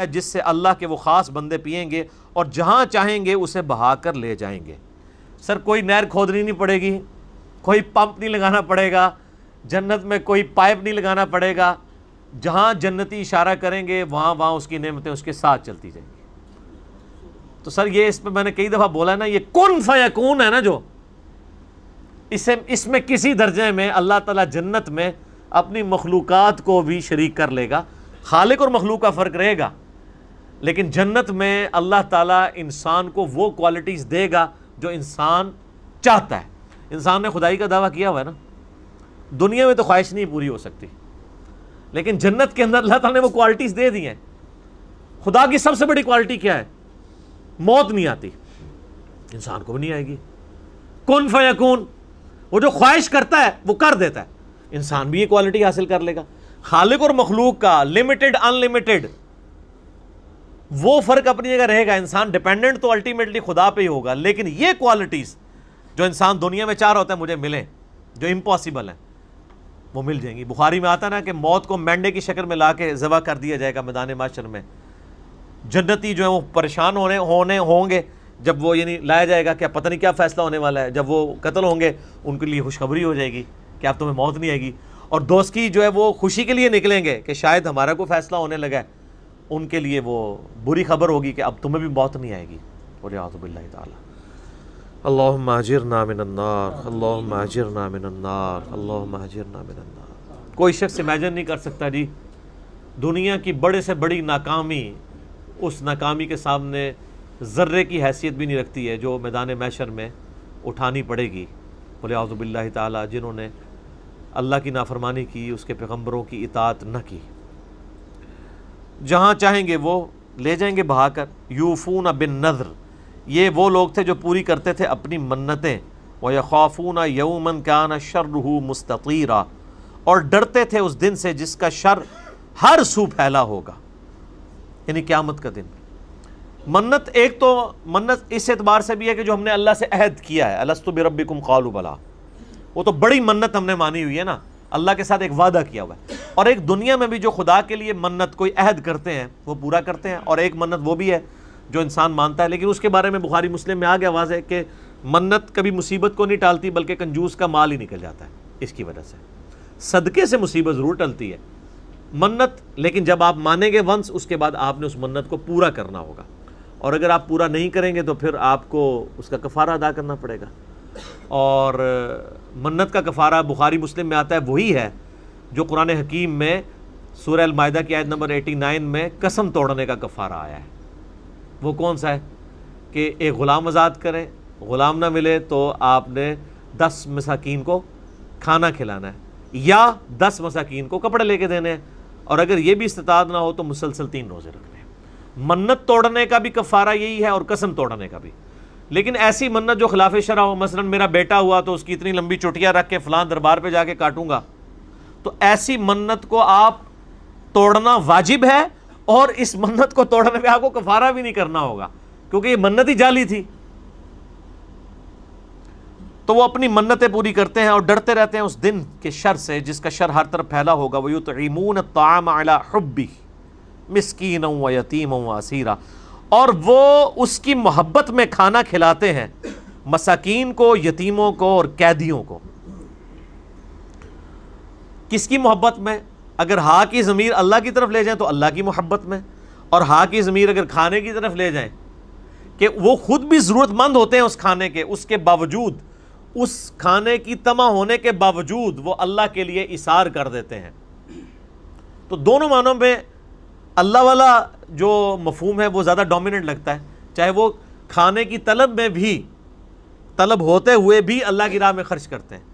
है जिससे अल्लाह के वो ख़ास बंदे पियेंगे और जहाँ चाहेंगे उसे बहा कर ले जाएंगे सर कोई नहर खोदनी नहीं पड़ेगी कोई पंप नहीं लगाना पड़ेगा जन्नत में कोई पाइप नहीं लगाना पड़ेगा जहाँ जन्नती इशारा करेंगे वहाँ वहाँ उसकी नियमतें उसके साथ चलती जाएंगी तो सर ये इस पर मैंने कई दफ़ा बोला ना ये कौन सा या कौन है ना जो इसे इसमें किसी दर्जे में अल्लाह ताला जन्नत में अपनी मखलूक़ात को भी शरीक कर लेगा खालिक और मखलूक का फ़र्क रहेगा लेकिन जन्नत में अल्लाह ताला इंसान को वो क्वालिटीज़ देगा जो इंसान चाहता है इंसान ने खुदाई का दावा किया हुआ है ना दुनिया में तो ख्वाहिश नहीं पूरी हो सकती लेकिन जन्नत के अंदर अल्लाह ताला ने वो क्वालिटीज़ दे दी हैं खुदा की सबसे बड़ी क्वालिटी क्या है मौत नहीं आती इंसान को भी नहीं आएगी कौन फ़यकून वो जो ख्वाहिश करता है वो कर देता है इंसान भी ये क्वालिटी हासिल कर लेगा खालिक और मखलूक का लिमिटेड अनलिमिटेड वो फ़र्क अपनी जगह रहेगा इंसान डिपेंडेंट तो अल्टीमेटली खुदा पे ही होगा लेकिन ये क्वालिटीज़ जो इंसान दुनिया में चाह रहा होता है मुझे मिले जो इम्पॉसिबल है वो मिल जाएंगी बुखारी में आता ना कि मौत को मैंडे की शक्ल में ला के ज़बा कर दिया जाएगा मैदान माशर में जन्नती जो है वो परेशान होने होने होंगे जब वो यानी लाया जाएगा क्या पता नहीं क्या फ़ैसला होने वाला है जब वो कत्ल होंगे उनके लिए खुशखबरी हो जाएगी कि अब तुम्हें मौत नहीं आएगी और दोस्त की जो है वो खुशी के लिए निकलेंगे कि शायद हमारा कोई फ़ैसला होने लगा है उनके लिए वो बुरी खबर होगी कि अब तुम्हें भी मौत नहीं आएगी बोले आज़बिल्ला ताजिर अल्लाह माजिर नामिनार अल्लाह माजिर नामिनार अल्लाह माजिर कोई शख्स इमेजन नहीं कर सकता जी दुनिया की बड़े से बड़ी नाकामी उस नाकामी के सामने ज़र्रे की हैसियत भी नहीं रखती है जो मैदान मैशर में उठानी पड़ेगी बोले आज़ुबिल्ला ताली जिन्होंने अल्लाह की नाफरमानी की उसके पैगम्बरों की इतात न की जहाँ चाहेंगे वो ले जाएंगे बहाकर यूफून बिन नज़र ये वो लोग थे जो पूरी करते थे अपनी मन्नतें व खौफून यौमन कान शर्रहू मुस्तरा और डरते थे उस दिन से जिसका शर हर सू फैला होगा यानी क्यामत का दिन मन्नत एक तो मन्नत इस एतबार से भी है कि जो हमने अल्लाह से अहद किया है अलस्तु बिरबिकुम कालू बला वो तो बड़ी मन्नत हमने मानी हुई है ना अल्लाह के साथ एक वादा किया हुआ है और एक दुनिया में भी जो खुदा के लिए मन्नत कोई अहद करते हैं वो पूरा करते हैं और एक मन्नत वो भी है जो इंसान मानता है लेकिन उसके बारे में बुखारी मुस्लिम में आ गया आवाज़ है कि मन्नत कभी मुसीबत को नहीं टालती बल्कि कंजूस का माल ही निकल जाता है इसकी वजह से सदक़े से मुसीबत ज़रूर टलती है मन्नत लेकिन जब आप मानेंगे वंस उसके बाद आपने उस मन्नत को पूरा करना होगा और अगर आप पूरा नहीं करेंगे तो फिर आपको उसका कफ़ारा अदा करना पड़ेगा और मन्नत का कफ़ारा बुखारी मुस्लिम में आता है वही है जो कुरान हकीम में सूर अलमायदा की आयत नंबर एटी नाइन में कसम तोड़ने का कफ़ारा आया है वो कौन सा है कि एक ग़ुलाम आज़ाद करें ग़ुलाम ना मिले तो आपने दस मसाकिन को खाना खिलाना है या दस मसाकिन को कपड़े लेके देने हैं और अगर ये भी इस्तात ना हो तो मुसलसल तीन रोज़े रखने हैं मन्नत तोड़ने का भी कफ़ारा यही है और कसम तोड़ने का भी लेकिन ऐसी मन्नत जो खिलाफ शरा हो मसलन मेरा बेटा हुआ तो उसकी इतनी लंबी चुटिया रख के फ़लां दरबार पर जाके काटूंगा तो ऐसी मन्नत को आप तोड़ना वाजिब है और इस मन्नत को तोड़ने में आपको कफारा भी नहीं करना होगा क्योंकि ये मन्नत ही जाली थी तो वो अपनी मन्नतें पूरी करते हैं और डरते रहते हैं उस दिन के शर से जिसका शर हर तरफ फैला होगा वह यूतमून ताम अला हब्बी मिसकीन व यतीम व असीरा और वो उसकी मोहब्बत में खाना खिलाते हैं मसाकिन को यतीमों को और कैदियों को किसकी मोहब्बत में अगर हा की ज़मीर अल्लाह की तरफ ले जाएँ तो अल्लाह की मोहब्बत में और हा की ज़मीर अगर खाने की तरफ ले जाएँ कि वो ख़ुद भी ज़रूरतमंद होते हैं उस खाने के उसके बावजूद उस खाने की तमा होने के बावजूद वो अल्लाह के लिए इशार कर देते हैं तो दोनों मानों में अल्लाह वाला जो मफहम है वो ज़्यादा डोमिनेंट लगता है चाहे वो खाने की तलब में भी तलब होते हुए भी अल्लाह की राह में खर्च करते हैं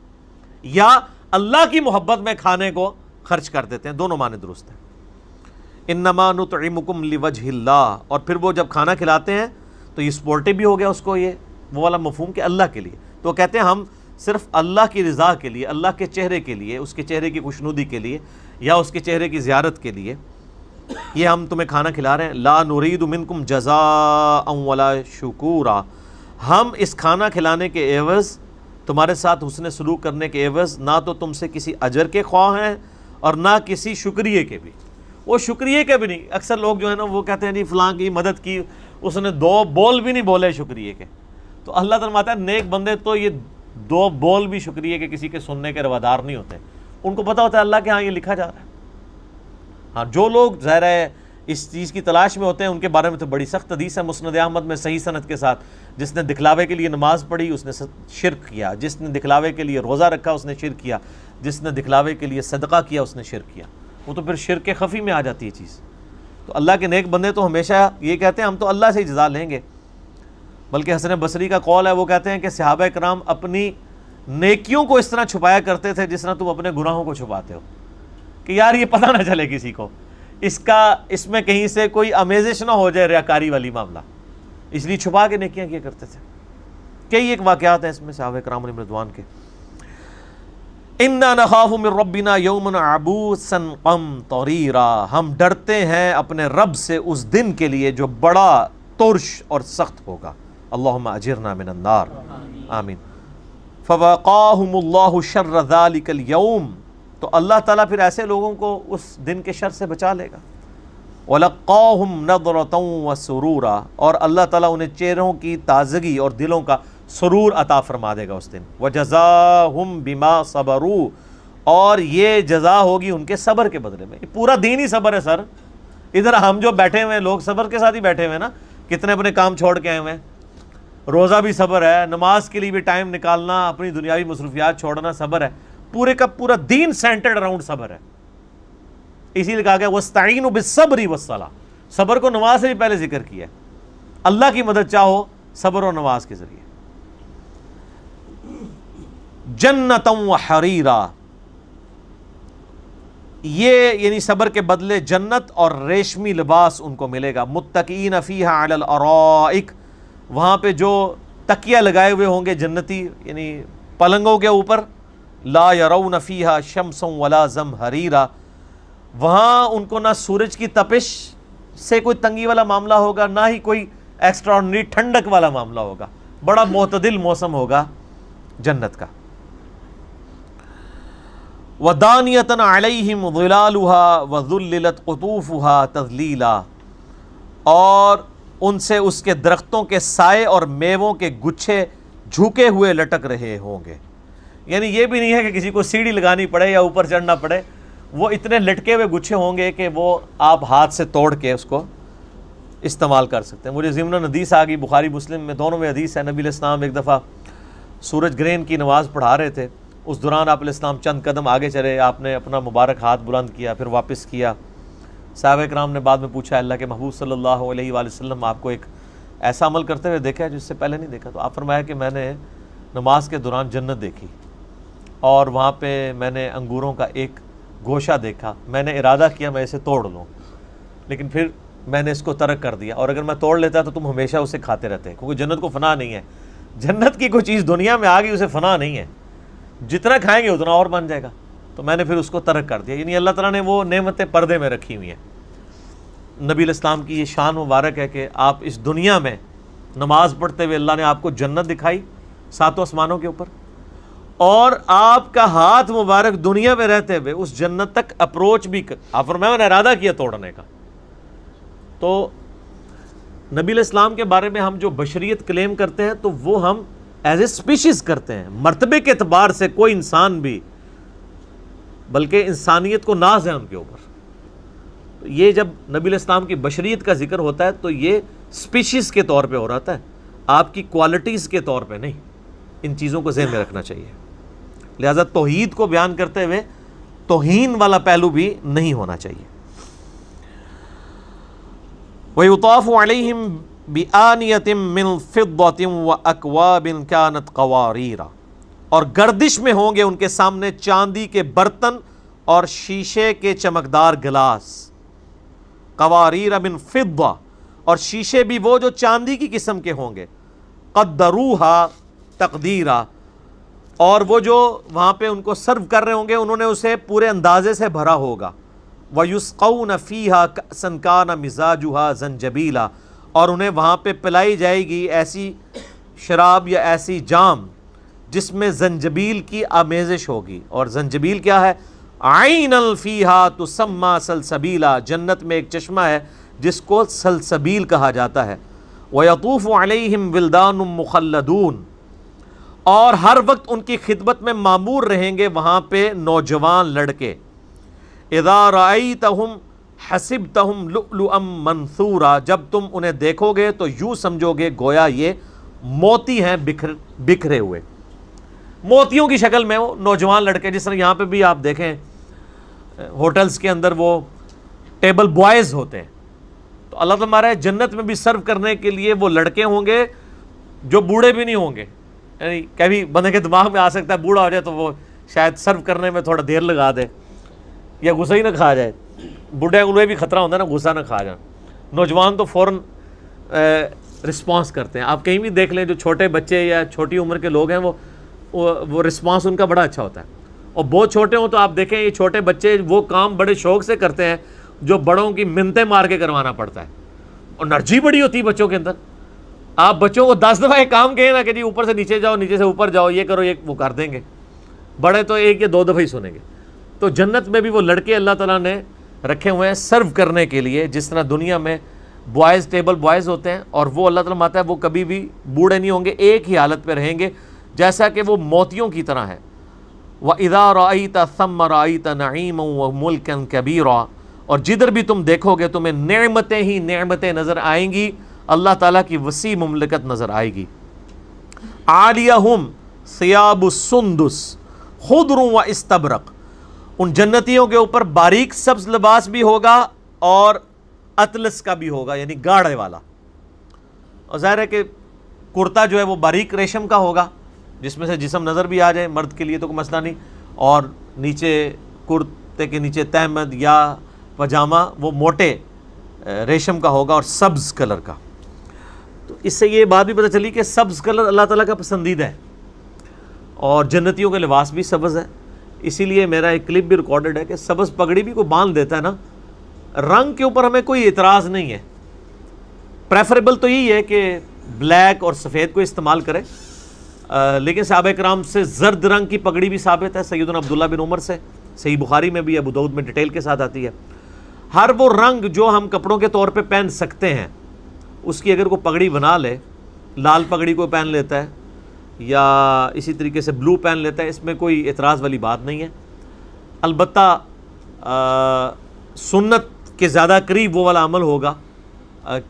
या अल्लाह की मोहब्बत में खाने को खर्च कर देते हैं दोनों माने दुरुस्त हैं इन लिवज हिल्ला और फिर वो जब खाना खिलाते हैं तो ये स्पोर्टिव भी हो गया उसको ये वो वाला मफहूम के अल्लाह के लिए तो वो कहते हैं हम सिर्फ अल्लाह की रज़ा के लिए अल्लाह के चेहरे के लिए उसके चेहरे की खुशनुदी के लिए या उसके चेहरे की ज्यारत के लिए ये हम तुम्हें खाना खिला रहे हैं ला नुरीद मिनकुम जजा वला शकुरा हम इस खाना खिलाने के एवज़ तुम्हारे साथ उसने सलूक करने के एवज़ ना तो तुमसे किसी अजर के ख्वाह हैं और ना किसी शुक्रिय के भी वो शुक्रिय के भी नहीं अक्सर लोग जो है ना वो कहते हैं जी फलां की मदद की उसने दो बोल भी नहीं बोले शुक्रिय के तो अल्लाह तरमाता है नेक बंदे तो ये दो बोल भी शुक्रिय के किसी के सुनने के रवादार नहीं होते उनको पता होता है अल्लाह के हाँ ये लिखा जा रहा है हाँ जो लोग ज़ाहिर है इस चीज़ की तलाश में होते हैं उनके बारे में तो बड़ी सख्त हदीस है मुस्ंद अहमद में सही सनत के साथ जिसने दिखलावे के लिए नमाज़ पढ़ी उसने शिरक किया जिसने दिखलावे के लिए रोज़ा रखा उसने शिरक किया जिसने दिखलावे के लिए सदका किया उसने शिर किया वो तो फिर शिर के खफ़ी में आ जाती है चीज़ तो अल्लाह के नेक बंदे तो हमेशा ये कहते हैं हम तो अल्लाह से ही जजा लेंगे बल्कि हसन बसरी का कौल है वो कहते हैं कि सिहाब कराम अपनी नेकियों को इस तरह छुपाया करते थे जिस तरह तुम अपने गुनाहों को छुपाते हो कि यार ये पता ना चले किसी को इसका इसमें कहीं से कोई अमेजिश ना हो जाए रियाकारी वाली मामला इसलिए छुपा के नकियाँ किया करते थे कई एक वाक़ात हैं इसमें साहब कराम मृदवान के इन्ना नखाफुम रबिना यौमन आबूसन कम तोरीरा हम डरते हैं अपने रब से उस दिन के लिए जो बड़ा तुरश और सख्त होगा अल्लाह अजरना मिनन्नार आमीन फ़वाक़ाहमल्ला शर्रदालिकल यौम तो अल्लाह ताला फिर ऐसे लोगों को उस दिन के शर से बचा लेगा वलक़ाहम नदरत व सुरूरा और अल्लाह ताला उन्हें चेहरों की ताज़गी और दिलों का सुरूर अता फरमा देगा उस दिन व जजाहम बिमा सबरू और ये जजा होगी उनके सबर के बदले में पूरा दिन ही सबर है सर इधर हम जो बैठे हुए हैं लोग सबर के साथ ही बैठे हुए हैं ना कितने अपने काम छोड़ के आए हुए हैं रोज़ा भी सबर है नमाज के लिए भी टाइम निकालना अपनी दुनियावी मसरूफियात छोड़ना सबर है पूरे का पूरा दीन सेंटर्ड अराउंड सबर है इसीलिए कहा गया वस्ताइन बिसबरी वसला सबर को नमाज से भी पहले जिक्र किया अल्लाह की मदद चाहो सबर और नमाज के जरिए जन्नतम व हरीरा ये यानी सबर के बदले जन्नत और रेशमी लिबास उनको मिलेगा मुतकीन फ़ीहा अलरक वहां पे जो तकिया लगाए हुए होंगे जन्नती यानी पलंगों के ऊपर ला यरऊ नफ़ीहा शमसम वला जम हरीरा वहाँ उनको ना सूरज की तपिश से कोई तंगी वाला मामला होगा ना ही कोई एक्स्ट्रॉर्डनरी ठंडक वाला मामला होगा बड़ा मतदिल मौसम होगा जन्नत का वदानियतन अलैहिम गुलालुहा वजुल्लत कतूफ़ुहा तजलीला और उनसे उसके दरख्तों के साय और मेवों के गुच्छे झुके हुए लटक रहे होंगे यानी ये भी नहीं है कि किसी को सीढ़ी लगानी पड़े या ऊपर चढ़ना पड़े वो इतने लटके हुए गुच्छे होंगे कि वो आप हाथ से तोड़ के उसको इस्तेमाल कर सकते हैं मुझे ज़िमन हदीस आ गई बुखारी मुस्लिम में दोनों में हदीस है नबी इस्लाम एक दफ़ा सूरज ग्रहण की नमाज़ पढ़ा रहे थे उस दौरान आप इस्लाम चंद कदम आगे चले आपने अपना मुबारक हाथ बुलंद किया फिर वापस किया साहब कराम ने बाद में पूछा अल्लाह के महबूब सल्लल्लाहु अलैहि वसल्लम आपको एक ऐसा अमल करते हुए देखा है जिससे पहले नहीं देखा तो आप फरमाया कि मैंने नमाज के दौरान जन्नत देखी और वहाँ पे मैंने अंगूरों का एक गोशा देखा मैंने इरादा किया मैं इसे तोड़ लूँ लेकिन फिर मैंने इसको तर्क कर दिया और अगर मैं तोड़ लेता तो तुम हमेशा उसे खाते रहते क्योंकि जन्नत को फना नहीं है जन्नत की कोई चीज़ दुनिया में आ गई उसे फना नहीं है जितना खाएंगे उतना और बन जाएगा तो मैंने फिर उसको तर्क कर दिया यानी अल्लाह तला ने वो नमतें पर्दे में रखी हुई हैं नबी इस्लाम की ये शान मुबारक है कि आप इस दुनिया में नमाज़ पढ़ते हुए अल्लाह ने आपको जन्नत दिखाई सातों आसमानों के ऊपर और आपका हाथ मुबारक दुनिया में रहते हुए उस जन्नत तक अप्रोच भी आप फरमाया मैंने इरादा किया तोड़ने का तो नबी इस्लाम के बारे में हम जो बशरीत क्लेम करते हैं तो वो हम एज ए स्पीशीज करते हैं मरतबे के अतबार से कोई इंसान भी बल्कि इंसानियत को नाज है उनके ऊपर तो ये जब नबी इस्लाम की बशरीत का जिक्र होता है तो ये स्पीशीज़ के तौर पर हो रहा है आपकी क्वालिटीज़ के तौर पर नहीं इन चीज़ों को जहन में रखना चाहिए लिहाजा तोहीद को बयान करते हुए तोहन वाला पहलू भी नहीं होना चाहिए वही उतफ अलहिम व अकवा बिन क्यानत और गर्दिश में होंगे उनके सामने चांदी के बर्तन और शीशे के चमकदार गिलास कवारीरा बिन फ़िद्दा और शीशे भी वो जो चांदी की किस्म के होंगे कदरूहा तकदीरा और वो जो वहाँ पे उनको सर्व कर रहे होंगे उन्होंने उसे पूरे अंदाजे से भरा होगा न फ़ीहा न मिजाजुहा जबीला और उन्हें वहाँ पे पिलाई जाएगी ऐसी शराब या ऐसी जाम जिसमें जंजबील की आमेज़िश होगी और जंजबील क्या है आइन अलफ़ीहा तो सम्मा सलसबीला जन्नत में एक चश्मा है जिसको सलसबील कहा जाता है वयतूफ़ अलहम विलदान मुखलदून और हर वक्त उनकी खिदमत में मामूर रहेंगे वहाँ पे नौजवान लड़के इदाराई तहम हसिब तहम लुअम मंसूरा जब तुम उन्हें देखोगे तो यूँ समझोगे गोया ये मोती हैं बिखर बिखरे हुए मोतियों की शक्ल में वो नौजवान लड़के जिस तरह यहाँ पर भी आप देखें होटल्स के अंदर वो टेबल बॉयज़ होते हैं तो अल्लाह तुम्हारा तो जन्नत में भी सर्व करने के लिए वो लड़के होंगे जो बूढ़े भी नहीं होंगे यानी कभी बंदे के दिमाग में आ सकता है बूढ़ा हो जाए तो वो शायद सर्व करने में थोड़ा देर लगा दे या गुस्सा ही ना खा जाए बूढ़े उन्हें भी खतरा होता है ना गुस्सा ना खा जाए नौजवान तो फ़ौर रिस्पॉन्स करते हैं आप कहीं भी देख लें जो छोटे बच्चे या छोटी उम्र के लोग हैं वो वो रिस्पॉन्स उनका बड़ा अच्छा होता है और बहुत छोटे हों तो आप देखें ये छोटे बच्चे वो काम बड़े शौक से करते हैं जो बड़ों की मिनतें मार के करवाना पड़ता है और एनर्जी बड़ी होती है बच्चों के अंदर आप बच्चों को दस दफ़ा एक काम कहें ना कि जी ऊपर से नीचे जाओ नीचे से ऊपर जाओ ये करो ये वो कर देंगे बड़े तो एक या दो दफ़ा ही सुनेंगे तो जन्नत में भी वो लड़के अल्लाह तला ने रखे हुए हैं सर्व करने के लिए जिस तरह दुनिया में बॉयज़ टेबल बॉयज़ होते हैं और वो अल्लाह ताला माता है वो कभी भी बूढ़े नहीं होंगे एक ही हालत में रहेंगे जैसा कि वो मोतियों की तरह है व इदा आई तम राई तईम व मुल्कन कबीर और जिधर भी तुम देखोगे तुम्हें नमतें ही नमतें नज़र आएंगी अल्लाह ताला की वसी ममलकत नज़र आएगी आलिया हम सियाबुसुंदस खुदरू व इस्तबरक उन जन्नतियों के ऊपर बारीक सब्ज लिबास भी होगा और अतलस का भी होगा यानी गाढ़े वाला और ज़ाहिर है कि कुर्ता जो है वो बारीक रेशम का होगा जिसमें से जिसम नज़र भी आ जाए मर्द के लिए तो कोई मसला नहीं और नीचे कुर्ते के नीचे तहमद या पजामा वो मोटे रेशम का होगा और सब्ज़ कलर का तो इससे ये बात भी पता चली कि सब्ज़ कलर अल्लाह ताला का पसंदीदा है और जन्नतियों का लिबास भी सब्ज़ है इसीलिए मेरा एक क्लिप भी रिकॉर्डेड है कि सब्ज़ पगड़ी भी कोई बांध देता है ना रंग के ऊपर हमें कोई इतराज़ नहीं है प्रेफरेबल तो यही है कि ब्लैक और सफ़ेद को इस्तेमाल करें आ, लेकिन साहब कराम से जर्द रंग की पगड़ी भी साबित है सैदन अब्दुल्ला बिन उमर से सही बुखारी में भी अबूदऊद में डिटेल के साथ आती है हर वो रंग जो हम कपड़ों के तौर पे पहन सकते हैं उसकी अगर कोई पगड़ी बना ले लाल पगड़ी को पहन लेता है या इसी तरीके से ब्लू पहन लेता है इसमें कोई एतराज़ वाली बात नहीं है अलबत् सुन्नत के ज़्यादा करीब वो वाला अमल होगा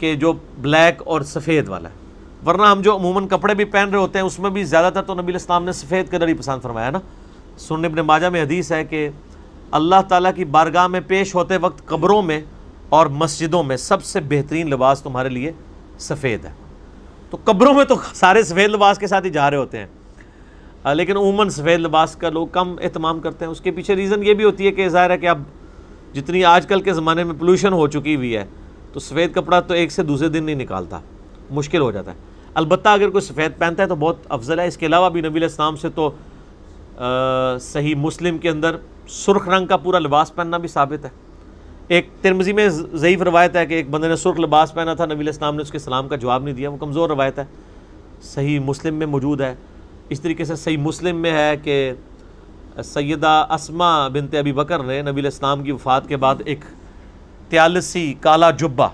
कि जो ब्लैक और सफ़ेद वाला है वरना हम जो अमूमन कपड़े भी पहन रहे होते हैं उसमें भी ज़्यादातर तो नबी इस्लाम ने सफ़ेद कलर ही पसंद फरमाया ना सुन इबन माजा में हदीस है कि अल्लाह ताला की बारगाह में पेश होते वक्त कब्रों में और मस्जिदों में सबसे बेहतरीन लिबास तुम्हारे लिए सफ़ेद है तो कब्रों में तो सारे सफ़ेद लिबास के साथ ही जा रहे होते हैं लेकिन उमन सफ़ेद लिबास का लोग कम अहतमाम करते हैं उसके पीछे रीज़न ये भी होती है कि ज़ाहिर है कि अब जितनी आज कल के ज़माने में पोल्यूशन हो चुकी हुई है तो सफ़ेद कपड़ा तो एक से दूसरे दिन नहीं निकालता मुश्किल हो जाता है अलबत् अगर कोई सफ़ेद पहनता है तो बहुत अफजल है इसके अलावा भी नबी इस्लाम से तो आ, सही मुस्लिम के अंदर सुर्ख रंग का पूरा लिबास पहनना भी साबित है एक तिरमजी में ज़यीफ़ रवायत है कि एक बंदे ने सुर्ख लिबास पहना था नबी इस्लाम ने उसके सलाम का जवाब नहीं दिया वो कमज़ोर रवायत है सही मुस्लिम में मौजूद है इस तरीके से सही मुस्लिम में है कि सैदा असमा बिनते अबी बकर ने नबी इस्लाम की वफ़ात के बाद एक त्यालसी काला जुब्बा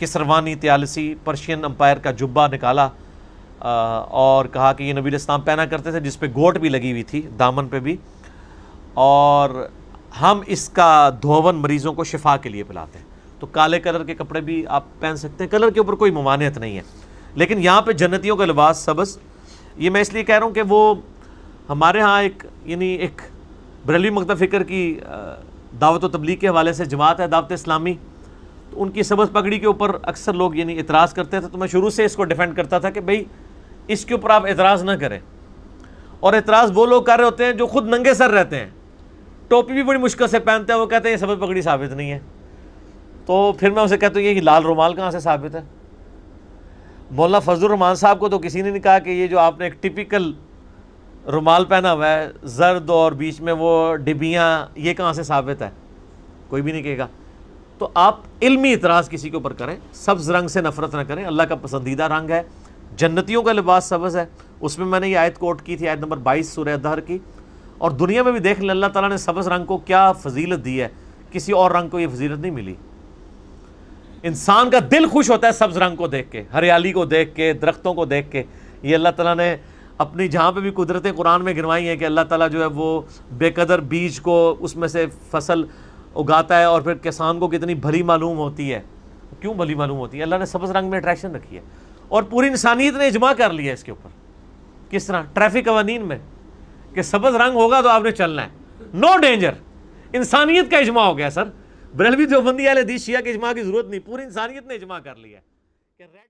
किसरवानी त्यालसी पर्शियन अम्पायर का जुब्बा निकाला और कहा कि ये नबी इस्लाम पहना करते थे जिस पर गोट भी लगी हुई थी दामन पर भी और हम इसका धोवन मरीज़ों को शिफा के लिए पिलाते हैं तो काले कलर के कपड़े भी आप पहन सकते हैं कलर के ऊपर कोई ममानियत नहीं है लेकिन यहाँ पे जन्नतियों का लिबास सबस ये मैं इसलिए कह रहा हूँ कि वो हमारे यहाँ एक यानी एक बरेली मकतब फ़िक्र की दावत व तबलीग के हवाले से जमात है दावत इस्लामी तो उनकी सबस पगड़ी के ऊपर अक्सर लोग यानी इतराज़ करते थे तो मैं शुरू से इसको डिफेंड करता था कि भाई इसके ऊपर आप एतराज़ ना करें और एतराज़ वो लोग कर रहे होते हैं जो खुद नंगे सर रहते हैं टोपी भी बड़ी मुश्किल से पहनते हैं वो कहते हैं ये सफ़ेद पगड़ी साबित नहीं है तो फिर मैं उसे कहता हूँ ये लाल रुमाल कहाँ से साबित है मौलाना फजल रहमान साहब को तो किसी ने नहीं कहा कि ये जो आपने एक टिपिकल रुमाल पहना हुआ है जर्द और बीच में वो डिबियाँ ये कहाँ से साबित है कोई भी नहीं कहेगा तो आप इल्मी इतराज़ किसी के ऊपर करें सब्ज़ रंग से नफरत ना करें अल्लाह का पसंदीदा रंग है जन्नतियों का लिबास सब्ज़ है उसमें मैंने ये आयत कोट की थी आयत नंबर बाईस सूर्य दहर की और दुनिया में भी देख लें अल्लाह ताला ने सब्ज़ रंग को क्या फजीलत दी है किसी और रंग को ये फजीलत नहीं मिली इंसान का दिल खुश होता है सब्ज़ रंग को देख के हरियाली को देख के दरख्तों को देख के ये अल्लाह ताला ने अपनी जहाँ पे भी कुदरतें कुरान में गिनवाई हैं कि अल्लाह ताला जो है वो बेकदर बीज को उसमें से फसल उगाता है और फिर किसान को कितनी भली मालूम होती है क्यों भली मालूम होती है अल्लाह ने सब्ज़ रंग में अट्रैक्शन रखी है और पूरी इंसानियत ने इजमा कर लिया है इसके ऊपर किस तरह ट्रैफिक कवानीन में कि सबज रंग होगा तो आपने चलना है नो डेंजर इंसानियत का इजमा हो गया सर बरेलवी देवबंदी आल हदीस शिया के इजमा की जरूरत नहीं पूरी इंसानियत ने इजमा कर लिया